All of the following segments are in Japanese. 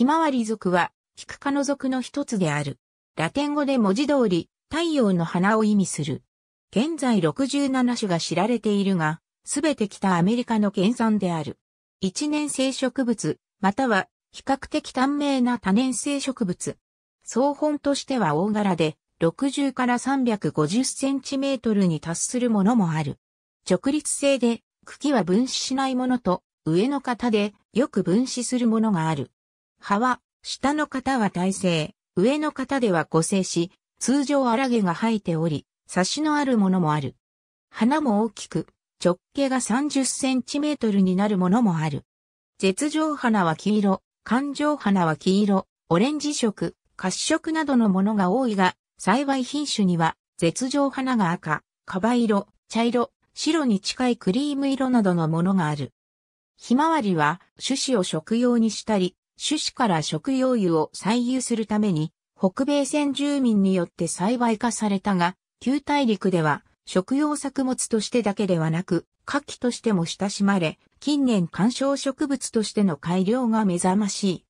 ひまわり族は、キク科の族の一つである。ラテン語で文字通り、太陽の花を意味する。現在67種が知られているが、すべて北アメリカの原産である。一年生植物、または比較的短命な多年生植物。総本としては大柄で、60から350センチメートルに達するものもある。直立性で、茎は分子しないものと、上の型でよく分子するものがある。葉は、下の方は耐性、上の方では固性し、通常荒毛が生えており、差しのあるものもある。花も大きく、直径が30センチメートルになるものもある。絶状花は黄色、環状花は黄色、オレンジ色、褐色などのものが多いが、幸い品種には、絶状花が赤、カバ色、茶色、白に近いクリーム色などのものがある。ひまわりは種子を食用にしたり、種子から食用油を採油するために、北米先住民によって栽培化されたが、旧大陸では食用作物としてだけではなく、夏季としても親しまれ、近年観賞植物としての改良が目覚ましい。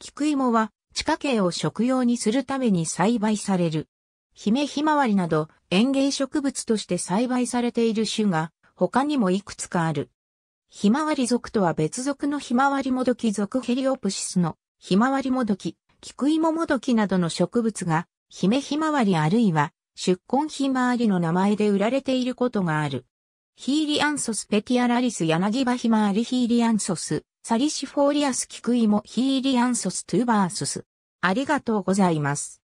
菊芋は地下茎を食用にするために栽培される。姫ひまわりなど園芸植物として栽培されている種が他にもいくつかある。ひまわり属とは別属のひまわりもどき属ヘリオプシスのひまわりもどき、キクイモもどきなどの植物が、姫ひまわりあるいは、出根ひまわりの名前で売られていることがある。ヒーリアンソスペティアラリス柳葉ひまわりヒーリアンソス、サリシフォーリアスキクイモヒーリアンソストゥーバースス。ありがとうございます。